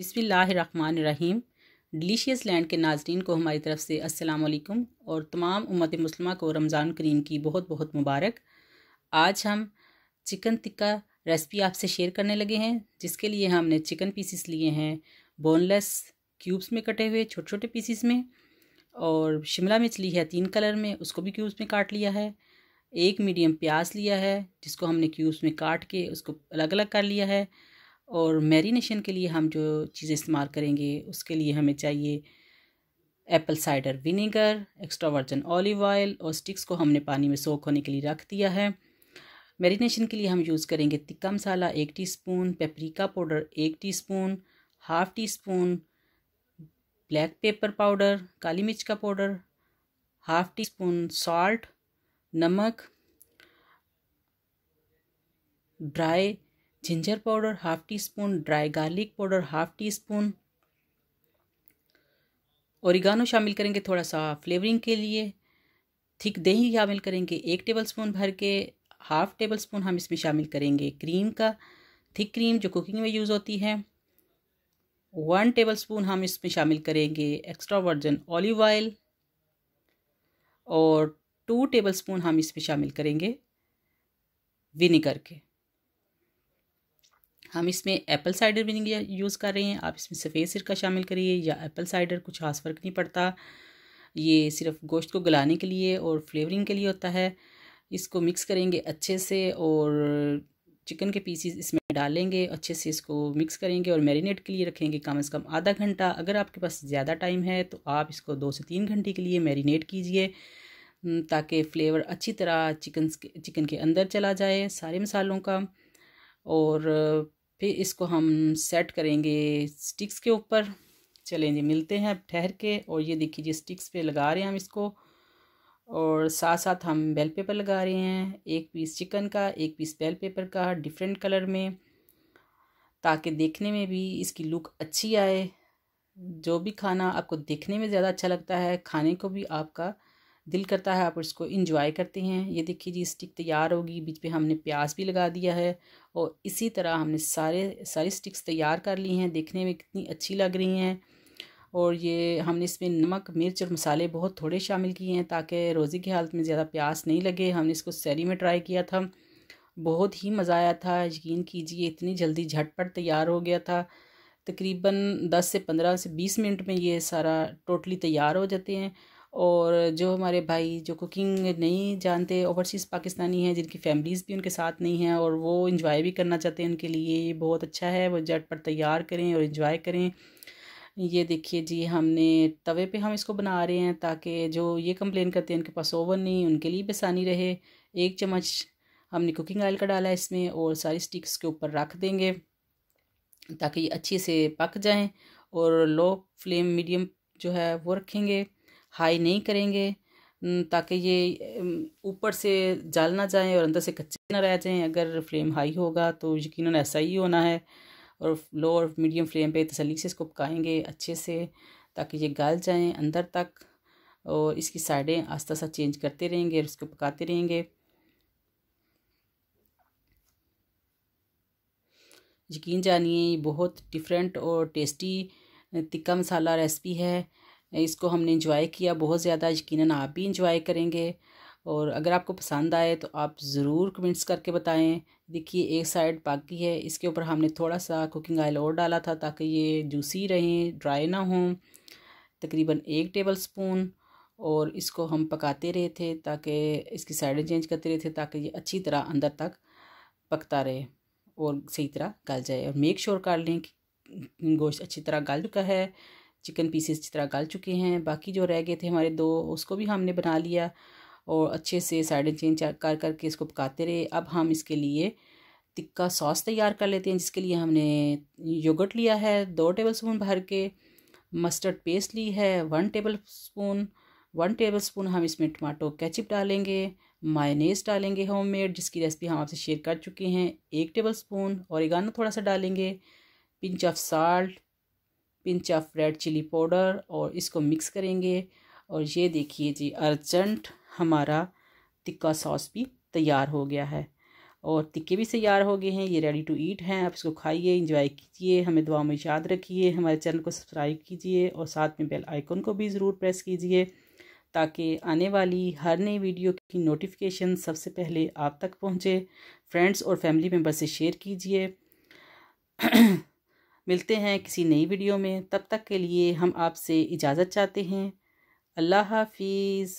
बिसमीम delicious land के नाजरीन को हमारी तरफ से अस्सलाम और तमाम उम्मत मुस्लिम को रमज़ान करीम की बहुत बहुत मुबारक आज हम चिकन टिक्का रेसिपी आपसे शेयर करने लगे हैं जिसके लिए हमने चिकन पीसीस लिए हैं बोनलेस क्यूब्स में कटे हुए छोटे छोटे पीसीस में और शिमला मिर्च ली है तीन कलर में उसको भी क्यूब्स में काट लिया है एक मीडियम प्याज लिया है जिसको हमने क्यूब्स में काट के उसको अलग अलग कर लिया है और मैरिनेशन के लिए हम जो चीज़ें इस्तेमाल करेंगे उसके लिए हमें चाहिए apple cider vinegar extra virgin olive oil और स्टिक्स को हमने पानी में सोख होने के लिए रख दिया है मैरिनेशन के लिए हम यूज़ करेंगे तिक्का मसाला एक टीस्पून पेपरिका पाउडर एक teaspoon half teaspoon black pepper powder काली मिर्च का powder half teaspoon salt नमक dry ginger powder half teaspoon dry garlic powder half teaspoon oregano शामिल करेंगे थोड़ा सा फ्लेवरिंग के लिए थिक दही शामिल करेंगे एक टेबल स्पून भर के हाफ टेबल स्पून हम इसमें शामिल करेंगे क्रीम का थिक क्रीम जो कुकिंग में यूज़ होती है वन टेबल स्पून हम इसमें शामिल करेंगे एक्स्ट्रा वर्जन ऑलिव ऑयल और टू टेबल स्पून हम इसमें शामिल करेंगे विनेगर के हम इसमें एप्पल साइडर विनेगर यूज़ कर रहे हैं आप इसमें सफ़ेद सिरका शामिल करिए या एप्पल साइडर कुछ खास फ़र्क नहीं पड़ता ये सिर्फ गोश्त को गलाने के लिए और फ्लेवरिंग के लिए होता है इसको मिक्स करेंगे अच्छे से और चिकन के पीसीस इसमें डालेंगे अच्छे से इसको मिक्स करेंगे और मैरिनेट के लिए रखेंगे कम से कम आधा घंटा अगर आपके पास ज़्यादा टाइम है तो आप इसको दो से तीन घंटे के लिए मैरिनेट कीजिए ताकि फ़्लेवर अच्छी तरह चिकन चिकन के अंदर चला जाए सारे मसालों का और फिर इसको हम सेट करेंगे स्टिक्स के ऊपर चलें जी मिलते हैं अब ठहर के और ये देखिए जी स्टिक्स पे लगा रहे हैं हम इसको और साथ साथ हम बेल पेपर लगा रहे हैं एक पीस चिकन का एक पीस बेल पेपर का डिफरेंट कलर में ताकि देखने में भी इसकी लुक अच्छी आए जो भी खाना आपको देखने में ज़्यादा अच्छा लगता है खाने को भी आपका दिल करता है आप इसको इंजॉय करते हैं ये देखिए जी स्टिक तैयार होगी बीच पे हमने प्याज भी लगा दिया है और इसी तरह हमने सारे सारी स्टिक्स तैयार कर ली हैं देखने में कितनी अच्छी लग रही हैं और ये हमने इसमें नमक मिर्च और मसाले बहुत थोड़े शामिल किए हैं ताकि रोज़ी की हालत में ज़्यादा प्यास नहीं लगे हमने इसको सैरी में ट्राई किया था बहुत ही मज़ा आया था यकीन कीजिए इतनी जल्दी झटपट तैयार हो गया था तकरीबन दस से पंद्रह से बीस मिनट में ये सारा टोटली तैयार हो जाते हैं और जो हमारे भाई जो कुकिंग नहीं जानते ओवरसीज़ पाकिस्तानी हैं जिनकी फैमिलीज़ भी उनके साथ नहीं हैं और वो इंजॉय भी करना चाहते हैं उनके लिए बहुत अच्छा है वो जट पर तैयार करें और इंजॉय करें ये देखिए जी हमने तवे पे हम इसको बना रहे हैं ताकि जो ये कंप्लेन करते हैं उनके पास ओवन नहीं उनके लिए बेसानी रहे एक चम्मच हमने कुकिंग ऑयल का डाला इसमें और सारी स्टिक्स के ऊपर रख देंगे ताकि ये अच्छे से पक जाएं और लो फ्लेम मीडियम जो है वो रखेंगे हाई नहीं करेंगे ताकि ये ऊपर से जल ना जाए और अंदर से कच्चे ना रह जाएँ अगर फ्लेम हाई होगा तो यकीनन ऐसा ही होना है और लो और मीडियम फ्लेम पे तसली से इसको पकाएंगे अच्छे से ताकि ये गल जाएँ अंदर तक और इसकी साइडें आस्ता सा चेंज करते रहेंगे और इसको पकाते रहेंगे यकीन जानिए बहुत डिफरेंट और टेस्टी तिक्का मसाला रेसिपी है इसको हमने इंजॉय किया बहुत ज़्यादा यकीन आप भी इंजॉय करेंगे और अगर आपको पसंद आए तो आप ज़रूर कमेंट्स करके बताएं देखिए एक साइड बाकी है इसके ऊपर हमने थोड़ा सा कुकिंग ऑयल और डाला था ताकि ये जूसी रहें ड्राई ना हों तकरीबन एक टेबल स्पून और इसको हम पकाते रहे थे ताकि इसकी साइडें चेंज करते रहे थे ताकि ये अच्छी तरह अंदर तक पकता रहे और सही तरह गल जाए और मेक श्योर कर लें कि गोश्त अच्छी तरह गल चुका है चिकन पीसेस जिस तरह गल चुके हैं बाकी जो रह गए थे हमारे दो उसको भी हमने बना लिया और अच्छे से साइड चेंज कर करके इसको पकाते रहे अब हम इसके लिए तिक्का सॉस तैयार कर लेते हैं जिसके लिए हमने योगर्ट लिया है दो टेबल स्पून भर के मस्टर्ड पेस्ट ली है one tablespoon one tablespoon हम इसमें टमाटो केचप डालेंगे मायनेस डालेंगे होममेड जिसकी रेसिपी हम आपसे शेयर कर चुके हैं एक टेबल स्पून और थोड़ा सा डालेंगे pinch of salt pinch of red chilli powder और इसको मिक्स करेंगे और ये देखिए जी अर्जेंट हमारा टिक्का सॉस भी तैयार हो गया है और टिक्के भी तैयार हो गए हैं ये रेडी टू ईट हैं आप इसको खाइए इंजॉय कीजिए हमें दुआ में याद रखिए हमारे चैनल को सब्सक्राइब कीजिए और साथ में बेल आइकन को भी ज़रूर प्रेस कीजिए ताकि आने वाली हर नई वीडियो की नोटिफिकेशन सबसे पहले आप तक पहुँचे फ्रेंड्स और फैमिली मेम्बर से शेयर कीजिए मिलते हैं किसी नई वीडियो में तब तक के लिए हम आपसे इजाज़त चाहते हैं अल्लाह हाफिज़